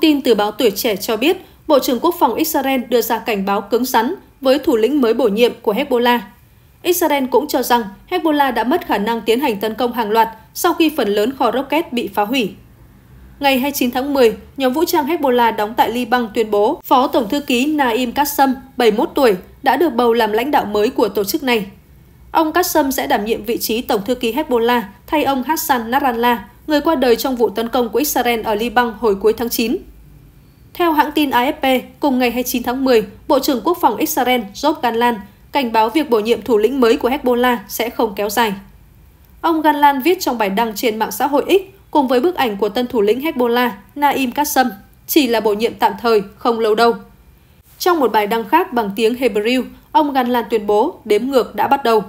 tin từ báo Tuổi Trẻ cho biết, Bộ trưởng Quốc phòng Israel đưa ra cảnh báo cứng rắn với thủ lĩnh mới bổ nhiệm của Hezbollah. Israel cũng cho rằng Hezbollah đã mất khả năng tiến hành tấn công hàng loạt sau khi phần lớn kho rocket bị phá hủy. Ngày 29 tháng 10, nhóm vũ trang Hezbollah đóng tại Liban tuyên bố Phó Tổng Thư ký Naim Kassam, 71 tuổi, đã được bầu làm lãnh đạo mới của tổ chức này. Ông Kassam sẽ đảm nhiệm vị trí Tổng Thư ký Hezbollah thay ông Hassan Nasrallah, người qua đời trong vụ tấn công của Israel ở Liban hồi cuối tháng 9. Theo hãng tin AFP, cùng ngày 29 tháng 10, Bộ trưởng Quốc phòng Israel Job Ganlan cảnh báo việc bổ nhiệm thủ lĩnh mới của Hezbollah sẽ không kéo dài. Ông Ganlan viết trong bài đăng trên mạng xã hội X cùng với bức ảnh của tân thủ lĩnh Hezbollah Naim Qassam, chỉ là bổ nhiệm tạm thời, không lâu đâu. Trong một bài đăng khác bằng tiếng Hebrew, ông Ganlan tuyên bố đếm ngược đã bắt đầu.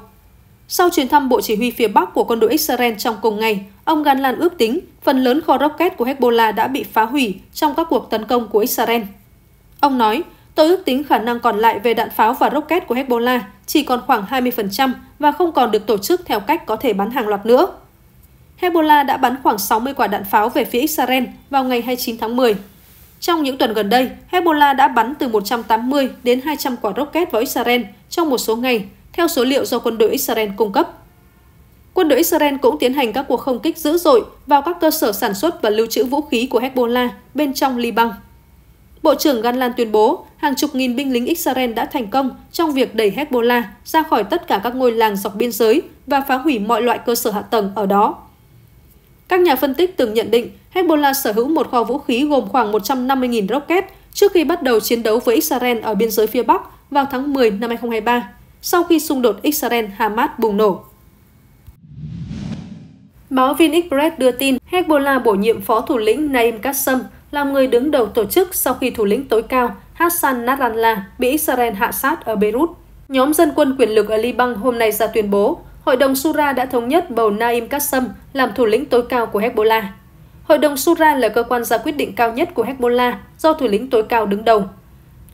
Sau chuyến thăm Bộ Chỉ huy phía Bắc của quân đội Israel trong cùng ngày, ông Ganlan ước tính phần lớn kho rocket của Hezbollah đã bị phá hủy trong các cuộc tấn công của Israel. Ông nói, tôi ước tính khả năng còn lại về đạn pháo và rocket của Hezbollah chỉ còn khoảng 20% và không còn được tổ chức theo cách có thể bắn hàng loạt nữa. Hezbollah đã bắn khoảng 60 quả đạn pháo về phía Israel vào ngày 29 tháng 10. Trong những tuần gần đây, Hezbollah đã bắn từ 180 đến 200 quả rocket vào Israel trong một số ngày theo số liệu do quân đội Israel cung cấp. Quân đội Israel cũng tiến hành các cuộc không kích dữ dội vào các cơ sở sản xuất và lưu trữ vũ khí của Hezbollah bên trong Liban. Bộ trưởng Ganlan tuyên bố hàng chục nghìn binh lính Israel đã thành công trong việc đẩy Hezbollah ra khỏi tất cả các ngôi làng dọc biên giới và phá hủy mọi loại cơ sở hạ tầng ở đó. Các nhà phân tích từng nhận định Hezbollah sở hữu một kho vũ khí gồm khoảng 150.000 rocket trước khi bắt đầu chiến đấu với Israel ở biên giới phía Bắc vào tháng 10 năm 2023 sau khi xung đột Israel-Hamas bùng nổ. Báo Vin Express đưa tin Hezbollah bổ nhiệm phó thủ lĩnh Naim Qassam làm người đứng đầu tổ chức sau khi thủ lĩnh tối cao Hassan Nasrallah bị Israel hạ sát ở Beirut. Nhóm dân quân quyền lực ở Liban hôm nay ra tuyên bố Hội đồng Sura đã thống nhất bầu Naim Qassam làm thủ lĩnh tối cao của Hezbollah. Hội đồng Sura là cơ quan ra quyết định cao nhất của Hezbollah do thủ lĩnh tối cao đứng đầu.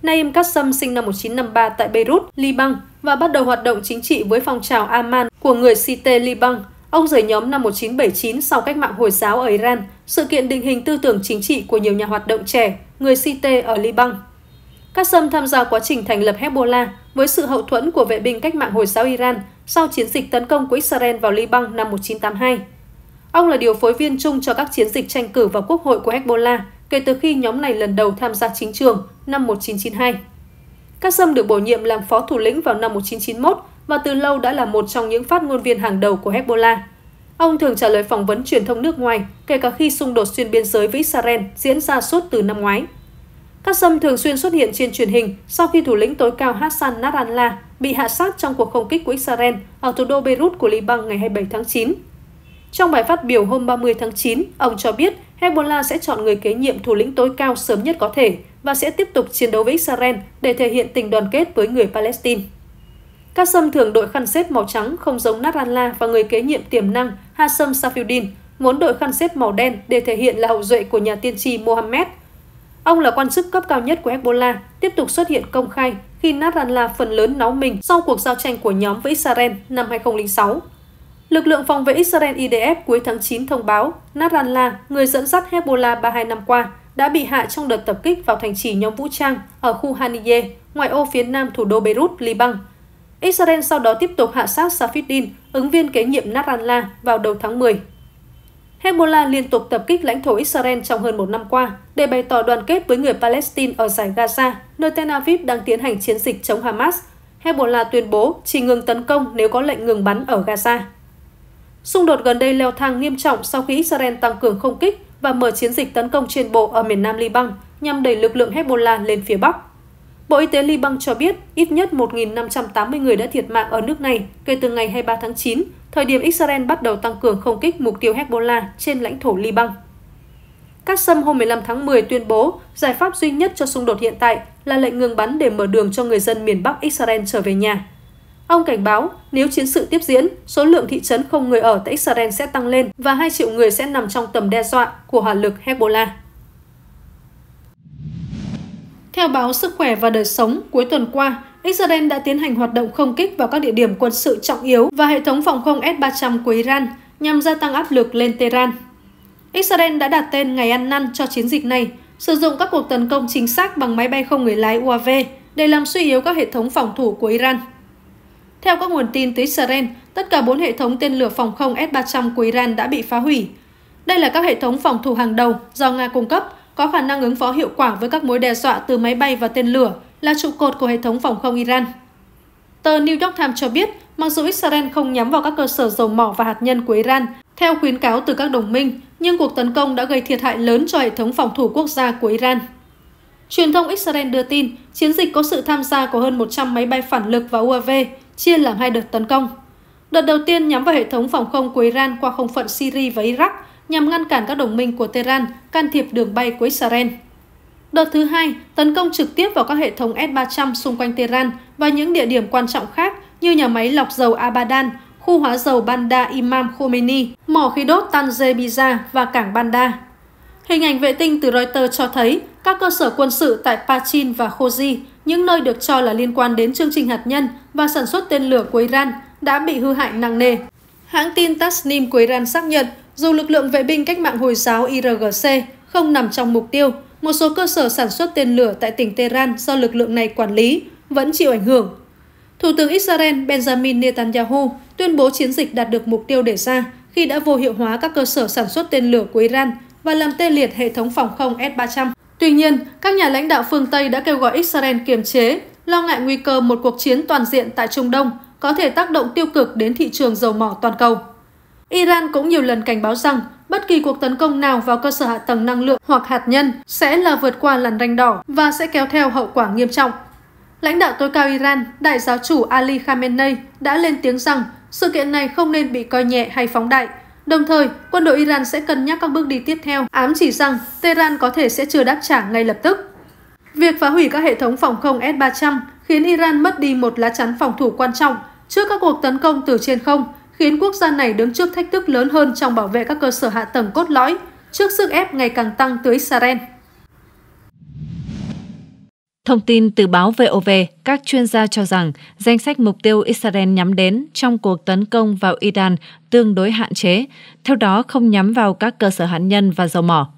Naim Kassam sinh năm 1953 tại Beirut, Liban và bắt đầu hoạt động chính trị với phong trào Aman của người Site Liban. Ông rời nhóm năm 1979 sau cách mạng Hồi giáo ở Iran, sự kiện định hình tư tưởng chính trị của nhiều nhà hoạt động trẻ, người Site ở Liban. Kassam tham gia quá trình thành lập Hezbollah với sự hậu thuẫn của vệ binh cách mạng Hồi giáo Iran sau chiến dịch tấn công của Israel vào Liban năm 1982. Ông là điều phối viên chung cho các chiến dịch tranh cử vào Quốc hội của Hezbollah – kể từ khi nhóm này lần đầu tham gia chính trường năm 1992. Các Sâm được bổ nhiệm làm phó thủ lĩnh vào năm 1991 và từ lâu đã là một trong những phát ngôn viên hàng đầu của Hezbollah. Ông thường trả lời phỏng vấn truyền thông nước ngoài, kể cả khi xung đột xuyên biên giới với Israel diễn ra suốt từ năm ngoái. Các Sâm thường xuyên xuất hiện trên truyền hình sau khi thủ lĩnh tối cao Hassan Nasrallah bị hạ sát trong cuộc không kích của Israel ở thủ đô Beirut của Liban ngày 27 tháng 9. Trong bài phát biểu hôm 30 tháng 9, ông cho biết Hezbollah sẽ chọn người kế nhiệm thủ lĩnh tối cao sớm nhất có thể và sẽ tiếp tục chiến đấu với Israel để thể hiện tình đoàn kết với người Palestine. Qassam thường đội khăn xếp màu trắng không giống Nasrallah và người kế nhiệm tiềm năng Hassam Safiuddin, muốn đội khăn xếp màu đen để thể hiện là hậu duệ của nhà tiên tri Mohammed. Ông là quan chức cấp cao nhất của Hezbollah, tiếp tục xuất hiện công khai khi Nasrallah phần lớn náu mình sau cuộc giao tranh của nhóm với Israel năm 2006. Lực lượng phòng vệ Israel IDF cuối tháng 9 thông báo Nasrallah, người dẫn dắt Hezbollah 32 năm qua, đã bị hạ trong đợt tập kích vào thành trì nhóm vũ trang ở khu Haniye, ngoại ô phía nam thủ đô Beirut, Liban. Israel sau đó tiếp tục hạ sát Safiddin, ứng viên kế nhiệm Nasrallah, vào đầu tháng 10. Hezbollah liên tục tập kích lãnh thổ Israel trong hơn một năm qua để bày tỏ đoàn kết với người Palestine ở giải Gaza, nơi Tel Aviv đang tiến hành chiến dịch chống Hamas. Hezbollah tuyên bố chỉ ngừng tấn công nếu có lệnh ngừng bắn ở Gaza. Xung đột gần đây leo thang nghiêm trọng sau khi Israel tăng cường không kích và mở chiến dịch tấn công trên bộ ở miền Nam Liban nhằm đẩy lực lượng Hezbollah lên phía Bắc. Bộ Y tế Liban cho biết ít nhất 1.580 người đã thiệt mạng ở nước này kể từ ngày 23 tháng 9, thời điểm Israel bắt đầu tăng cường không kích mục tiêu Hezbollah trên lãnh thổ Liban. Các sâm hôm 15 tháng 10 tuyên bố giải pháp duy nhất cho xung đột hiện tại là lệnh ngừng bắn để mở đường cho người dân miền Bắc Israel trở về nhà. Ông cảnh báo, nếu chiến sự tiếp diễn, số lượng thị trấn không người ở tại Israel sẽ tăng lên và 2 triệu người sẽ nằm trong tầm đe dọa của hỏa lực Hezbollah. Theo báo Sức khỏe và Đời sống, cuối tuần qua, Israel đã tiến hành hoạt động không kích vào các địa điểm quân sự trọng yếu và hệ thống phòng không S-300 của Iran nhằm gia tăng áp lực lên Tehran. Israel đã đặt tên ngày ăn năn cho chiến dịch này, sử dụng các cuộc tấn công chính xác bằng máy bay không người lái UAV để làm suy yếu các hệ thống phòng thủ của Iran. Theo các nguồn tin từ Israel, tất cả bốn hệ thống tên lửa phòng không S-300 của Iran đã bị phá hủy. Đây là các hệ thống phòng thủ hàng đầu do Nga cung cấp, có khả năng ứng phó hiệu quả với các mối đe dọa từ máy bay và tên lửa, là trụ cột của hệ thống phòng không Iran. Tờ New York Times cho biết, mặc dù Israel không nhắm vào các cơ sở dầu mỏ và hạt nhân của Iran, theo khuyến cáo từ các đồng minh, nhưng cuộc tấn công đã gây thiệt hại lớn cho hệ thống phòng thủ quốc gia của Iran. Truyền thông Israel đưa tin, chiến dịch có sự tham gia của hơn 100 máy bay phản lực và UAV, chia làm hai đợt tấn công. Đợt đầu tiên nhắm vào hệ thống phòng không của Iran qua không phận Syria và Iraq nhằm ngăn cản các đồng minh của Tehran can thiệp đường bay của Israel. Đợt thứ hai, tấn công trực tiếp vào các hệ thống S-300 xung quanh Tehran và những địa điểm quan trọng khác như nhà máy lọc dầu Abadan, khu hóa dầu Banda Imam Khomeini, mỏ khí đốt Tanzebija và cảng Banda. Hình ảnh vệ tinh từ Reuters cho thấy các cơ sở quân sự tại Pachin và Khoji, những nơi được cho là liên quan đến chương trình hạt nhân và sản xuất tên lửa của Iran, đã bị hư hại nặng nề. Hãng tin Tasnim của Iran xác nhận, dù lực lượng vệ binh cách mạng Hồi giáo IRGC không nằm trong mục tiêu, một số cơ sở sản xuất tên lửa tại tỉnh Tehran do lực lượng này quản lý vẫn chịu ảnh hưởng. Thủ tướng Israel Benjamin Netanyahu tuyên bố chiến dịch đạt được mục tiêu đề ra khi đã vô hiệu hóa các cơ sở sản xuất tên lửa của Iran và làm tê liệt hệ thống phòng không S-300. Tuy nhiên, các nhà lãnh đạo phương Tây đã kêu gọi Israel kiềm chế, lo ngại nguy cơ một cuộc chiến toàn diện tại Trung Đông có thể tác động tiêu cực đến thị trường dầu mỏ toàn cầu. Iran cũng nhiều lần cảnh báo rằng bất kỳ cuộc tấn công nào vào cơ sở hạ tầng năng lượng hoặc hạt nhân sẽ là vượt qua làn ranh đỏ và sẽ kéo theo hậu quả nghiêm trọng. Lãnh đạo tối cao Iran, đại giáo chủ Ali Khamenei đã lên tiếng rằng sự kiện này không nên bị coi nhẹ hay phóng đại – Đồng thời, quân đội Iran sẽ cân nhắc các bước đi tiếp theo, ám chỉ rằng Tehran có thể sẽ chưa đáp trả ngay lập tức. Việc phá hủy các hệ thống phòng không S-300 khiến Iran mất đi một lá chắn phòng thủ quan trọng trước các cuộc tấn công từ trên không, khiến quốc gia này đứng trước thách thức lớn hơn trong bảo vệ các cơ sở hạ tầng cốt lõi trước sức ép ngày càng tăng từ Israel. Thông tin từ báo VOV, các chuyên gia cho rằng danh sách mục tiêu Israel nhắm đến trong cuộc tấn công vào Iran tương đối hạn chế, theo đó không nhắm vào các cơ sở hạt nhân và dầu mỏ.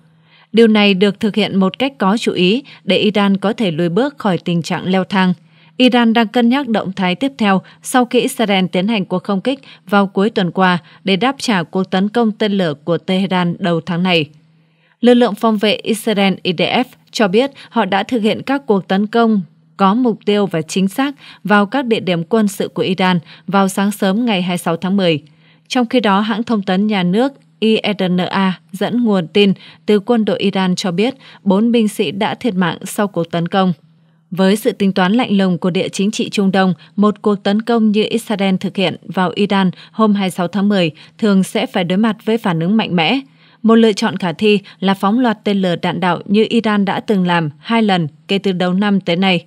Điều này được thực hiện một cách có chú ý để Iran có thể lùi bước khỏi tình trạng leo thang. Iran đang cân nhắc động thái tiếp theo sau khi Israel tiến hành cuộc không kích vào cuối tuần qua để đáp trả cuộc tấn công tên lửa của Tehran đầu tháng này lực lượng phòng vệ Israel IDF cho biết họ đã thực hiện các cuộc tấn công có mục tiêu và chính xác vào các địa điểm quân sự của Iran vào sáng sớm ngày 26 tháng 10. Trong khi đó, hãng thông tấn nhà nước IRNA e dẫn nguồn tin từ quân đội Iran cho biết bốn binh sĩ đã thiệt mạng sau cuộc tấn công. Với sự tính toán lạnh lùng của địa chính trị Trung Đông, một cuộc tấn công như Israel thực hiện vào Iran hôm 26 tháng 10 thường sẽ phải đối mặt với phản ứng mạnh mẽ. Một lựa chọn khả thi là phóng loạt tên lửa đạn đạo như Iran đã từng làm hai lần kể từ đầu năm tới nay.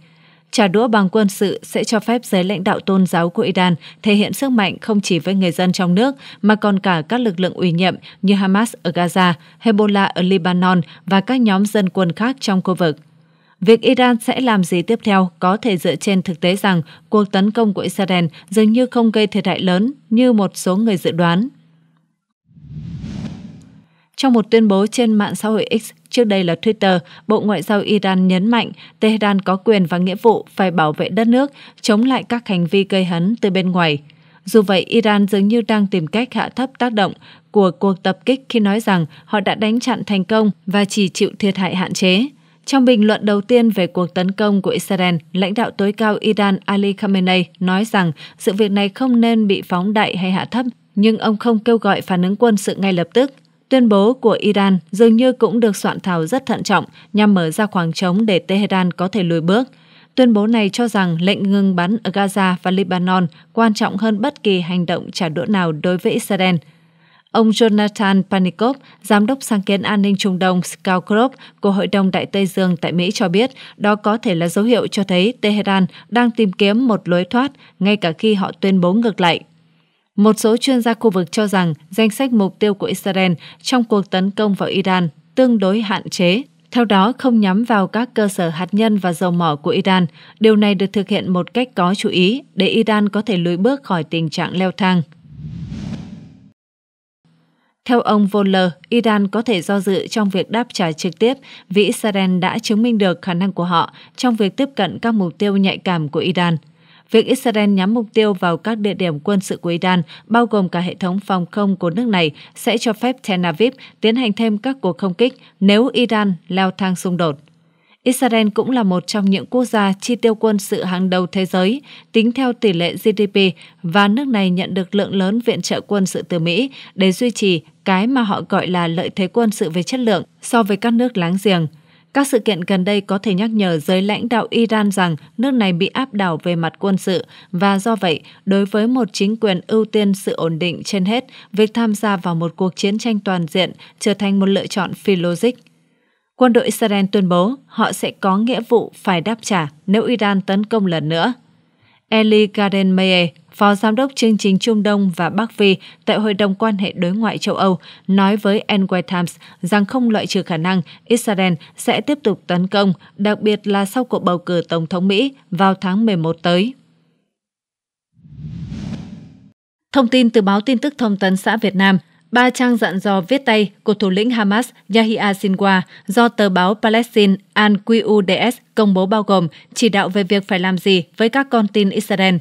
Trả đũa bằng quân sự sẽ cho phép giới lãnh đạo tôn giáo của Iran thể hiện sức mạnh không chỉ với người dân trong nước mà còn cả các lực lượng ủy nhiệm như Hamas ở Gaza, Hezbollah ở Lebanon và các nhóm dân quân khác trong khu vực việc Iran sẽ làm gì tiếp theo có thể dựa trên thực tế rằng cuộc tấn công của Israel dường như không gây thiệt hại lớn như một số người dự đoán. Trong một tuyên bố trên mạng xã hội X, trước đây là Twitter, Bộ Ngoại giao Iran nhấn mạnh Tehran có quyền và nghĩa vụ phải bảo vệ đất nước, chống lại các hành vi gây hấn từ bên ngoài. Dù vậy, Iran dường như đang tìm cách hạ thấp tác động của cuộc tập kích khi nói rằng họ đã đánh chặn thành công và chỉ chịu thiệt hại hạn chế. Trong bình luận đầu tiên về cuộc tấn công của Israel, lãnh đạo tối cao Iran Ali Khamenei nói rằng sự việc này không nên bị phóng đại hay hạ thấp, nhưng ông không kêu gọi phản ứng quân sự ngay lập tức. Tuyên bố của Iran dường như cũng được soạn thảo rất thận trọng nhằm mở ra khoảng trống để Tehran có thể lùi bước. Tuyên bố này cho rằng lệnh ngừng bắn ở Gaza và Lebanon quan trọng hơn bất kỳ hành động trả đũa nào đối với Israel. Ông Jonathan Panikov, giám đốc sáng kiến an ninh Trung Đông Scout Group của Hội đồng Đại Tây Dương tại Mỹ cho biết đó có thể là dấu hiệu cho thấy Tehran đang tìm kiếm một lối thoát ngay cả khi họ tuyên bố ngược lại. Một số chuyên gia khu vực cho rằng danh sách mục tiêu của Israel trong cuộc tấn công vào Iran tương đối hạn chế. Theo đó, không nhắm vào các cơ sở hạt nhân và dầu mỏ của Iran. Điều này được thực hiện một cách có chú ý để Iran có thể lùi bước khỏi tình trạng leo thang. Theo ông Voller, Iran có thể do dự trong việc đáp trả trực tiếp vì Israel đã chứng minh được khả năng của họ trong việc tiếp cận các mục tiêu nhạy cảm của Iran – việc Israel nhắm mục tiêu vào các địa điểm quân sự của Iran, bao gồm cả hệ thống phòng không của nước này, sẽ cho phép Tel Aviv tiến hành thêm các cuộc không kích nếu Iran leo thang xung đột. Israel cũng là một trong những quốc gia chi tiêu quân sự hàng đầu thế giới, tính theo tỷ lệ GDP, và nước này nhận được lượng lớn viện trợ quân sự từ Mỹ để duy trì cái mà họ gọi là lợi thế quân sự về chất lượng so với các nước láng giềng – các sự kiện gần đây có thể nhắc nhở giới lãnh đạo Iran rằng nước này bị áp đảo về mặt quân sự và do vậy, đối với một chính quyền ưu tiên sự ổn định trên hết, việc tham gia vào một cuộc chiến tranh toàn diện trở thành một lựa chọn phi logic. Quân đội Israel tuyên bố họ sẽ có nghĩa vụ phải đáp trả nếu Iran tấn công lần nữa. Eli Gardenmeier, Phó Giám đốc chương trình Trung Đông và Bắc Phi tại Hội đồng quan hệ đối ngoại châu Âu, nói với Enway Times rằng không loại trừ khả năng Israel sẽ tiếp tục tấn công, đặc biệt là sau cuộc bầu cử Tổng thống Mỹ vào tháng 11 tới. Thông tin từ báo tin tức thông tấn xã Việt Nam – ba trang dặn dò viết tay của thủ lĩnh Hamas Yahya Sinwar do tờ báo Palestine Al-Quds công bố bao gồm chỉ đạo về việc phải làm gì với các con tin Israel.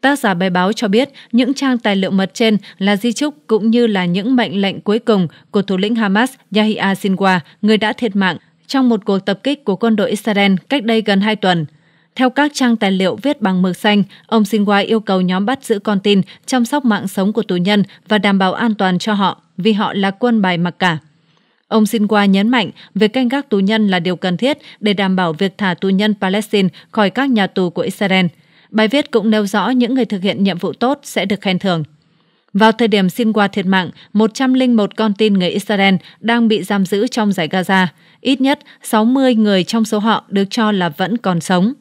Tác giả bài báo cho biết những trang tài liệu mật trên là di trúc cũng như là những mệnh lệnh cuối cùng của thủ lĩnh Hamas Yahya Sinwar, người đã thiệt mạng trong một cuộc tập kích của quân đội Israel cách đây gần 2 tuần – theo các trang tài liệu viết bằng mực xanh, ông Sinwai yêu cầu nhóm bắt giữ con tin, chăm sóc mạng sống của tù nhân và đảm bảo an toàn cho họ vì họ là quân bài mặc cả. Ông Sinwa nhấn mạnh việc canh gác tù nhân là điều cần thiết để đảm bảo việc thả tù nhân Palestine khỏi các nhà tù của Israel. Bài viết cũng nêu rõ những người thực hiện nhiệm vụ tốt sẽ được khen thưởng. Vào thời điểm Sinwa thiệt mạng, 101 con tin người Israel đang bị giam giữ trong giải Gaza. Ít nhất 60 người trong số họ được cho là vẫn còn sống.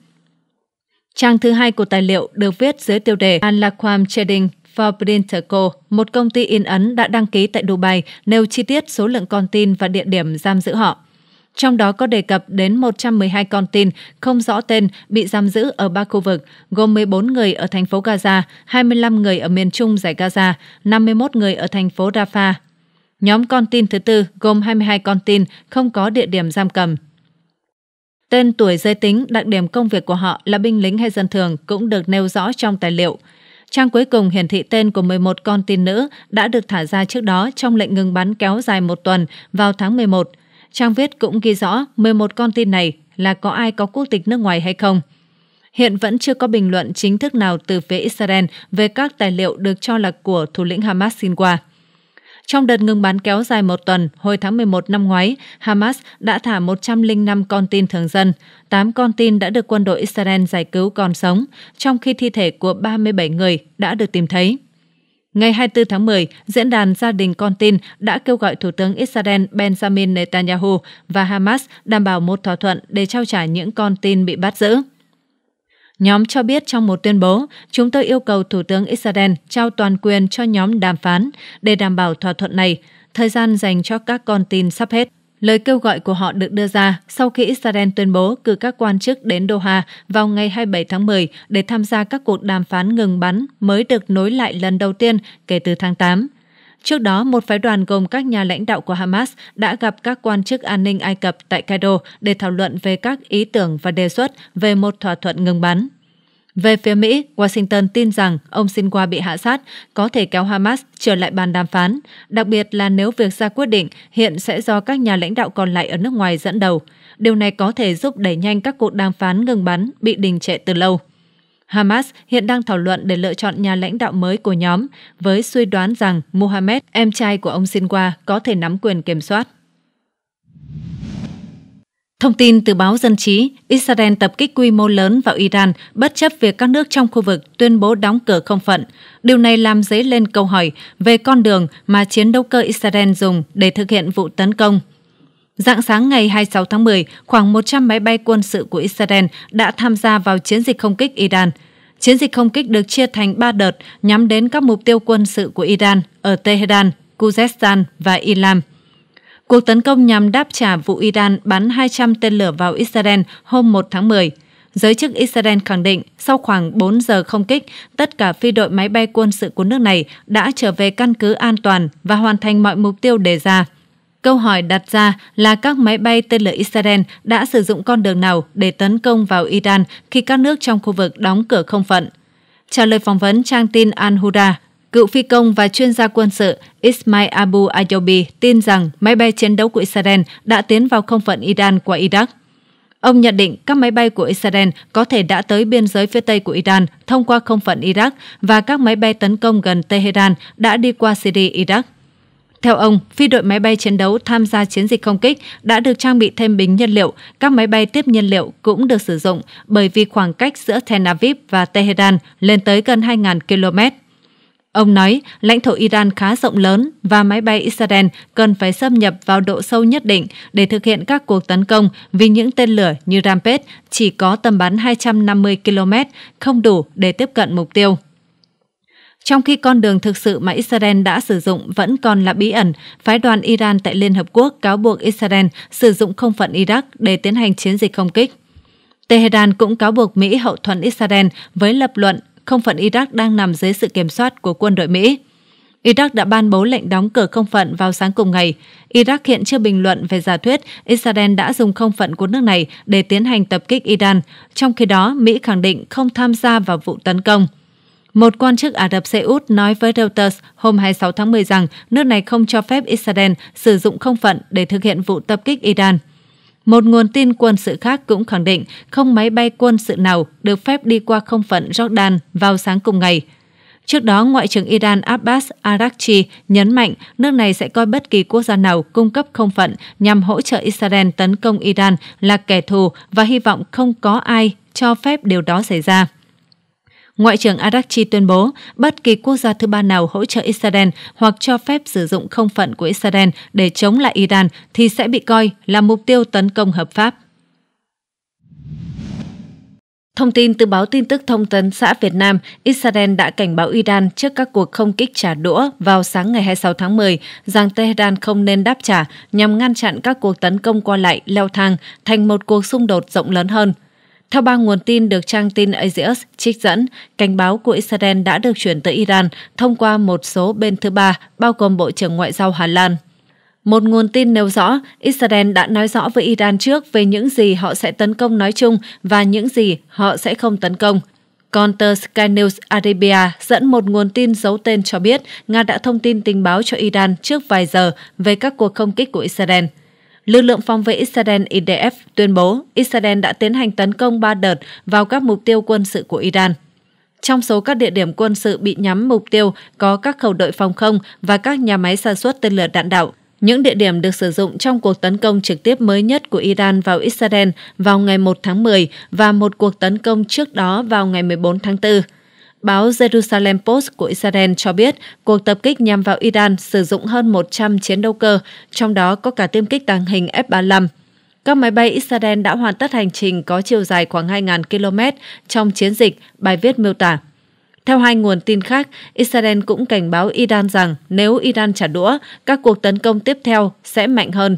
Trang thứ hai của tài liệu được viết dưới tiêu đề Alakwam Trading for Printerco, một công ty in ấn đã đăng ký tại Dubai, nêu chi tiết số lượng con tin và địa điểm giam giữ họ. Trong đó có đề cập đến 112 con tin không rõ tên bị giam giữ ở ba khu vực, gồm 14 người ở thành phố Gaza, 25 người ở miền trung giải Gaza, 51 người ở thành phố Rafah. Nhóm con tin thứ tư gồm 22 con tin không có địa điểm giam cầm. Tên tuổi giới tính, đặc điểm công việc của họ là binh lính hay dân thường cũng được nêu rõ trong tài liệu. Trang cuối cùng hiển thị tên của 11 con tin nữ đã được thả ra trước đó trong lệnh ngừng bắn kéo dài một tuần vào tháng 11. Trang viết cũng ghi rõ 11 con tin này là có ai có quốc tịch nước ngoài hay không. Hiện vẫn chưa có bình luận chính thức nào từ phía Israel về các tài liệu được cho là của thủ lĩnh Hamas xin Sinwa. Trong đợt ngừng bắn kéo dài một tuần, hồi tháng 11 năm ngoái, Hamas đã thả 105 con tin thường dân. 8 con tin đã được quân đội Israel giải cứu còn sống, trong khi thi thể của 37 người đã được tìm thấy. Ngày 24 tháng 10, Diễn đàn Gia đình con tin đã kêu gọi Thủ tướng Israel Benjamin Netanyahu và Hamas đảm bảo một thỏa thuận để trao trả những con tin bị bắt giữ. Nhóm cho biết trong một tuyên bố, chúng tôi yêu cầu Thủ tướng Israel trao toàn quyền cho nhóm đàm phán để đảm bảo thỏa thuận này. Thời gian dành cho các con tin sắp hết. Lời kêu gọi của họ được đưa ra sau khi Israel tuyên bố cử các quan chức đến Doha vào ngày 27 tháng 10 để tham gia các cuộc đàm phán ngừng bắn mới được nối lại lần đầu tiên kể từ tháng 8. Trước đó, một phái đoàn gồm các nhà lãnh đạo của Hamas đã gặp các quan chức an ninh Ai Cập tại Cairo để thảo luận về các ý tưởng và đề xuất về một thỏa thuận ngừng bắn. Về phía Mỹ, Washington tin rằng ông Sinwa bị hạ sát có thể kéo Hamas trở lại bàn đàm phán, đặc biệt là nếu việc ra quyết định hiện sẽ do các nhà lãnh đạo còn lại ở nước ngoài dẫn đầu. Điều này có thể giúp đẩy nhanh các cuộc đàm phán ngừng bắn bị đình trệ từ lâu. Hamas hiện đang thảo luận để lựa chọn nhà lãnh đạo mới của nhóm, với suy đoán rằng Mohammed, em trai của ông Sinwa, có thể nắm quyền kiểm soát. Thông tin từ báo Dân trí, Israel tập kích quy mô lớn vào Iran bất chấp việc các nước trong khu vực tuyên bố đóng cửa không phận. Điều này làm dấy lên câu hỏi về con đường mà chiến đấu cơ Israel dùng để thực hiện vụ tấn công. Dạng sáng ngày 26 tháng 10, khoảng 100 máy bay quân sự của Israel đã tham gia vào chiến dịch không kích Iran. Chiến dịch không kích được chia thành 3 đợt nhắm đến các mục tiêu quân sự của Iran ở Tehran, Khuzestan và Ilam. Cuộc tấn công nhằm đáp trả vụ Iran bắn 200 tên lửa vào Israel hôm 1 tháng 10. Giới chức Israel khẳng định sau khoảng 4 giờ không kích, tất cả phi đội máy bay quân sự của nước này đã trở về căn cứ an toàn và hoàn thành mọi mục tiêu đề ra. Câu hỏi đặt ra là các máy bay tên lửa Israel đã sử dụng con đường nào để tấn công vào Iran khi các nước trong khu vực đóng cửa không phận. Trả lời phỏng vấn trang tin Al-Huda, cựu phi công và chuyên gia quân sự Ismail Abu Ayobi tin rằng máy bay chiến đấu của Israel đã tiến vào không phận Iran qua Iraq. Ông nhận định các máy bay của Israel có thể đã tới biên giới phía Tây của Iran thông qua không phận Iraq và các máy bay tấn công gần Tehran đã đi qua Syria, Iraq. Theo ông, phi đội máy bay chiến đấu tham gia chiến dịch không kích đã được trang bị thêm bình nhiên liệu, các máy bay tiếp nhiên liệu cũng được sử dụng bởi vì khoảng cách giữa Tel Aviv và Tehran lên tới gần 2.000 km. Ông nói lãnh thổ Iran khá rộng lớn và máy bay Israel cần phải xâm nhập vào độ sâu nhất định để thực hiện các cuộc tấn công vì những tên lửa như Rampage chỉ có tầm bắn 250 km, không đủ để tiếp cận mục tiêu trong khi con đường thực sự mà Israel đã sử dụng vẫn còn là bí ẩn, phái đoàn Iran tại Liên Hợp Quốc cáo buộc Israel sử dụng không phận Iraq để tiến hành chiến dịch không kích. Tehran cũng cáo buộc Mỹ hậu thuẫn Israel với lập luận không phận Iraq đang nằm dưới sự kiểm soát của quân đội Mỹ. Iraq đã ban bố lệnh đóng cửa không phận vào sáng cùng ngày. Iraq hiện chưa bình luận về giả thuyết Israel đã dùng không phận của nước này để tiến hành tập kích Iran, trong khi đó Mỹ khẳng định không tham gia vào vụ tấn công. Một quan chức Ả Rập Xê Út nói với Reuters hôm 26 tháng 10 rằng nước này không cho phép Israel sử dụng không phận để thực hiện vụ tập kích Iran. Một nguồn tin quân sự khác cũng khẳng định không máy bay quân sự nào được phép đi qua không phận Jordan vào sáng cùng ngày. Trước đó, Ngoại trưởng Iran Abbas Araghchi nhấn mạnh nước này sẽ coi bất kỳ quốc gia nào cung cấp không phận nhằm hỗ trợ Israel tấn công Iran là kẻ thù và hy vọng không có ai cho phép điều đó xảy ra. Ngoại trưởng Arakchi tuyên bố bất kỳ quốc gia thứ ba nào hỗ trợ Israel hoặc cho phép sử dụng không phận của Israel để chống lại Iran thì sẽ bị coi là mục tiêu tấn công hợp pháp. Thông tin từ báo tin tức thông tấn xã Việt Nam, Israel đã cảnh báo Iran trước các cuộc không kích trả đũa vào sáng ngày 26 tháng 10 rằng Tehran không nên đáp trả nhằm ngăn chặn các cuộc tấn công qua lại leo thang thành một cuộc xung đột rộng lớn hơn – theo ba nguồn tin được trang tin Axios trích dẫn, cảnh báo của Israel đã được chuyển tới Iran thông qua một số bên thứ ba, bao gồm Bộ trưởng Ngoại giao Hà Lan. Một nguồn tin nêu rõ, Israel đã nói rõ với Iran trước về những gì họ sẽ tấn công nói chung và những gì họ sẽ không tấn công. Còn tờ Sky News Arabia dẫn một nguồn tin giấu tên cho biết Nga đã thông tin tình báo cho Iran trước vài giờ về các cuộc không kích của Israel. Lực lượng phòng vệ Israel IDF tuyên bố Israel đã tiến hành tấn công 3 đợt vào các mục tiêu quân sự của Iran. Trong số các địa điểm quân sự bị nhắm mục tiêu có các khẩu đội phòng không và các nhà máy sản xuất tên lửa đạn đạo. Những địa điểm được sử dụng trong cuộc tấn công trực tiếp mới nhất của Iran vào Israel vào ngày 1 tháng 10 và một cuộc tấn công trước đó vào ngày 14 tháng 4. Báo Jerusalem Post của Israel cho biết cuộc tập kích nhằm vào Iran sử dụng hơn 100 chiến đấu cơ, trong đó có cả tiêm kích tàng hình F-35. Các máy bay Israel đã hoàn tất hành trình có chiều dài khoảng 2.000 km trong chiến dịch, bài viết miêu tả. Theo hai nguồn tin khác, Israel cũng cảnh báo Iran rằng nếu Iran trả đũa, các cuộc tấn công tiếp theo sẽ mạnh hơn.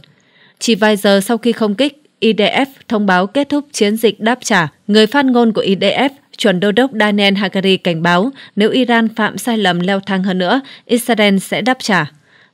Chỉ vài giờ sau khi không kích, IDF thông báo kết thúc chiến dịch đáp trả, người phát ngôn của IDF chuẩn đô đốc Daniel Hagari cảnh báo nếu Iran phạm sai lầm leo thang hơn nữa, Israel sẽ đáp trả.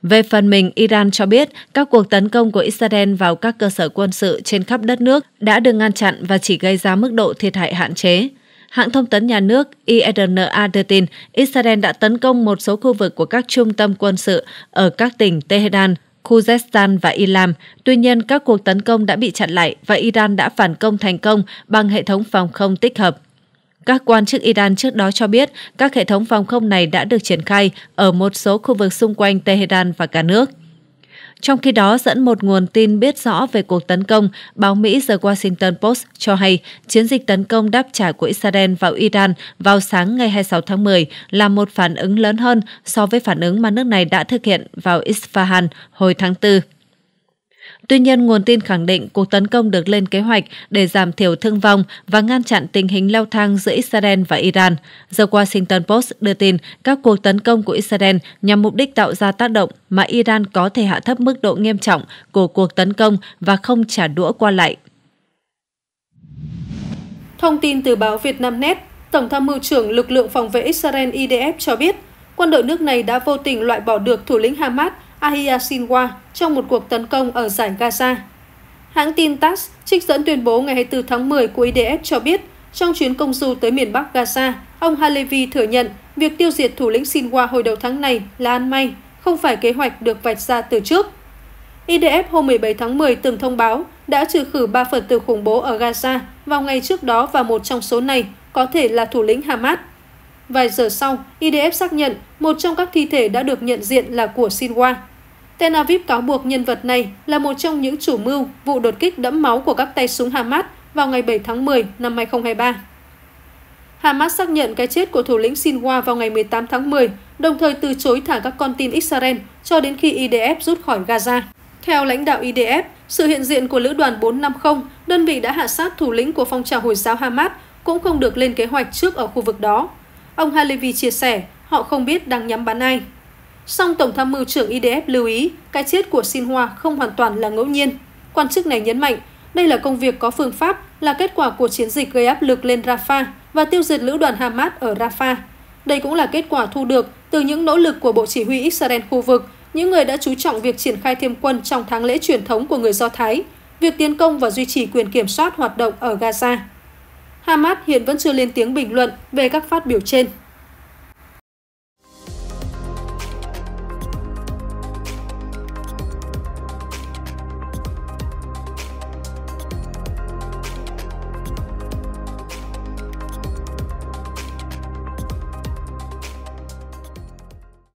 Về phần mình, Iran cho biết các cuộc tấn công của Israel vào các cơ sở quân sự trên khắp đất nước đã được ngăn chặn và chỉ gây ra mức độ thiệt hại hạn chế. Hãng thông tấn nhà nước IRNA e đưa tin Israel đã tấn công một số khu vực của các trung tâm quân sự ở các tỉnh Tehran, Khuzestan và Ilam. Tuy nhiên, các cuộc tấn công đã bị chặn lại và Iran đã phản công thành công bằng hệ thống phòng không tích hợp. Các quan chức Iran trước đó cho biết các hệ thống phòng không này đã được triển khai ở một số khu vực xung quanh Tehran và cả nước. Trong khi đó, dẫn một nguồn tin biết rõ về cuộc tấn công, báo Mỹ The Washington Post cho hay chiến dịch tấn công đáp trả của Israel vào Iran vào sáng ngày 26 tháng 10 là một phản ứng lớn hơn so với phản ứng mà nước này đã thực hiện vào Isfahan hồi tháng 4. Tuy nhiên, nguồn tin khẳng định cuộc tấn công được lên kế hoạch để giảm thiểu thương vong và ngăn chặn tình hình leo thang giữa Israel và Iran. The Washington Post đưa tin các cuộc tấn công của Israel nhằm mục đích tạo ra tác động mà Iran có thể hạ thấp mức độ nghiêm trọng của cuộc tấn công và không trả đũa qua lại. Thông tin từ báo Vietnamnet, Tổng tham mưu trưởng lực lượng phòng vệ Israel IDF cho biết, quân đội nước này đã vô tình loại bỏ được thủ lĩnh Hamas Ahia Sinwa trong một cuộc tấn công ở giải Gaza. Hãng tin TASS trích dẫn tuyên bố ngày 24 tháng 10 của IDF cho biết, trong chuyến công du tới miền Bắc Gaza, ông Halevi thừa nhận việc tiêu diệt thủ lĩnh Sinwa hồi đầu tháng này là ăn may, không phải kế hoạch được vạch ra từ trước. IDF hôm 17 tháng 10 từng thông báo đã trừ khử 3 phần tử khủng bố ở Gaza vào ngày trước đó và một trong số này có thể là thủ lĩnh Hamas. Vài giờ sau, IDF xác nhận một trong các thi thể đã được nhận diện là của Sinwa. Tel Aviv cáo buộc nhân vật này là một trong những chủ mưu vụ đột kích đẫm máu của các tay súng Hamas vào ngày 7 tháng 10 năm 2023. Hamas xác nhận cái chết của thủ lĩnh Sinwa vào ngày 18 tháng 10, đồng thời từ chối thả các con tin Israel cho đến khi IDF rút khỏi Gaza. Theo lãnh đạo IDF, sự hiện diện của Lữ đoàn 450, đơn vị đã hạ sát thủ lĩnh của phong trào Hồi giáo Hamas, cũng không được lên kế hoạch trước ở khu vực đó. Ông Halevi chia sẻ, họ không biết đang nhắm bắn ai. Song Tổng tham mưu trưởng IDF lưu ý, cái chết của Sinhua không hoàn toàn là ngẫu nhiên. Quan chức này nhấn mạnh, đây là công việc có phương pháp, là kết quả của chiến dịch gây áp lực lên Rafah và tiêu diệt lữ đoàn Hamas ở Rafah. Đây cũng là kết quả thu được từ những nỗ lực của Bộ Chỉ huy Israel khu vực, những người đã chú trọng việc triển khai thêm quân trong tháng lễ truyền thống của người Do Thái, việc tiến công và duy trì quyền kiểm soát hoạt động ở Gaza. Hamas hiện vẫn chưa lên tiếng bình luận về các phát biểu trên.